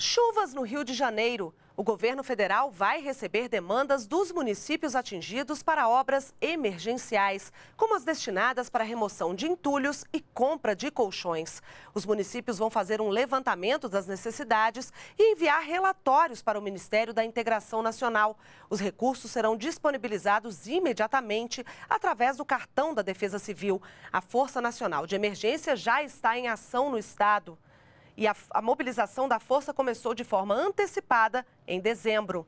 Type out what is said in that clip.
Chuvas no Rio de Janeiro. O governo federal vai receber demandas dos municípios atingidos para obras emergenciais, como as destinadas para remoção de entulhos e compra de colchões. Os municípios vão fazer um levantamento das necessidades e enviar relatórios para o Ministério da Integração Nacional. Os recursos serão disponibilizados imediatamente através do cartão da Defesa Civil. A Força Nacional de Emergência já está em ação no estado e a, a mobilização da força começou de forma antecipada em dezembro.